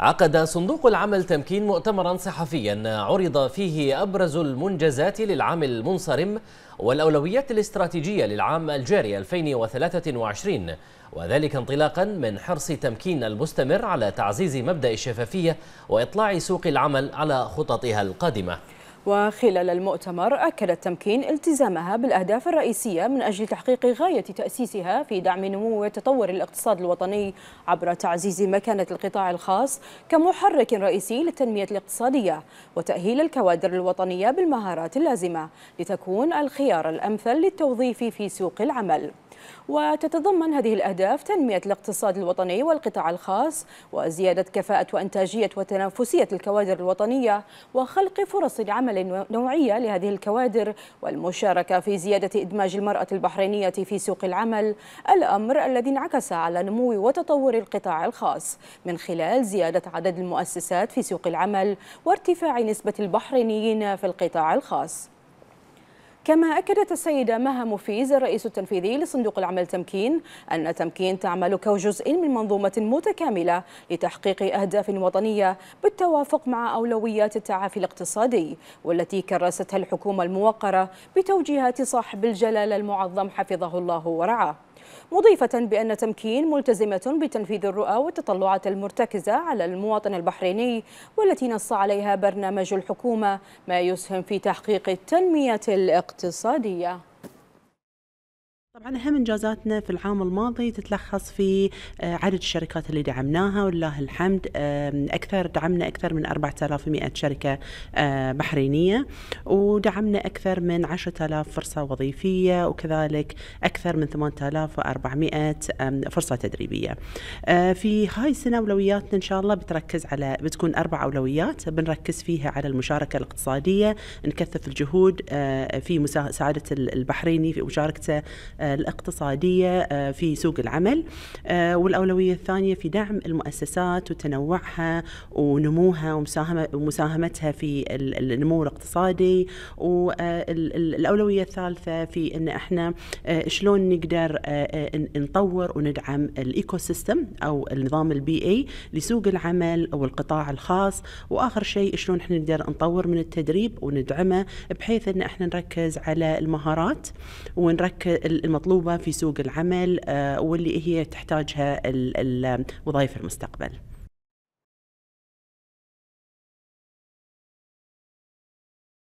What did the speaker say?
عقد صندوق العمل تمكين مؤتمرا صحفيا عرض فيه أبرز المنجزات للعام المنصرم والأولويات الاستراتيجية للعام الجاري 2023 وذلك انطلاقا من حرص تمكين المستمر على تعزيز مبدأ الشفافية وإطلاع سوق العمل على خططها القادمة وخلال المؤتمر أكدت تمكين التزامها بالأهداف الرئيسية من أجل تحقيق غاية تأسيسها في دعم نمو وتطور الاقتصاد الوطني عبر تعزيز مكانة القطاع الخاص كمحرك رئيسي للتنمية الاقتصادية وتأهيل الكوادر الوطنية بالمهارات اللازمة لتكون الخيار الأمثل للتوظيف في سوق العمل وتتضمن هذه الأهداف تنمية الاقتصاد الوطني والقطاع الخاص وزيادة كفاءة وإنتاجية وتنافسية الكوادر الوطنية وخلق فرص عمل نوعية لهذه الكوادر والمشاركة في زيادة إدماج المرأة البحرينية في سوق العمل الأمر الذي انعكس على نمو وتطور القطاع الخاص من خلال زيادة عدد المؤسسات في سوق العمل وارتفاع نسبة البحرينيين في القطاع الخاص كما أكدت السيدة مها مفيز الرئيس التنفيذي لصندوق العمل تمكين أن تمكين تعمل كجزء من منظومة متكاملة لتحقيق أهداف وطنية بالتوافق مع أولويات التعافي الاقتصادي والتي كرستها الحكومة الموقرة بتوجيهات صاحب الجلالة المعظم حفظه الله ورعاه مضيفة بأن تمكين ملتزمة بتنفيذ الرؤى والتطلعات المرتكزة على المواطن البحريني والتي نص عليها برنامج الحكومة ما يسهم في تحقيق التنمية الاقتصادية اقتصادية طبعا اهم انجازاتنا في العام الماضي تتلخص في آه، عدد الشركات اللي دعمناها ولله الحمد اكثر دعمنا اكثر من 4100 شركه آه، بحرينيه ودعمنا اكثر من 10000 فرصه وظيفيه وكذلك اكثر من 8400 فرصه تدريبيه. آه، في هاي السنه اولوياتنا ان شاء الله بتركز على بتكون اربع اولويات بنركز فيها على المشاركه الاقتصاديه، نكثف الجهود في مساعده البحريني في مشاركته الاقتصادية آه، في سوق العمل آه، والأولوية الثانية في دعم المؤسسات وتنوعها ونموها ومساهمتها في النمو الاقتصادي والأولوية آه، الثالثة في أن احنا شلون نقدر نطور وندعم الايكو سيستم او النظام البيئي لسوق العمل او القطاع الخاص واخر شيء شلون احنا نقدر نطور من التدريب وندعمه بحيث ان احنا نركز على المهارات ونركز المطلوبة في سوق العمل آه، واللي هي تحتاجها الوظائف المستقبل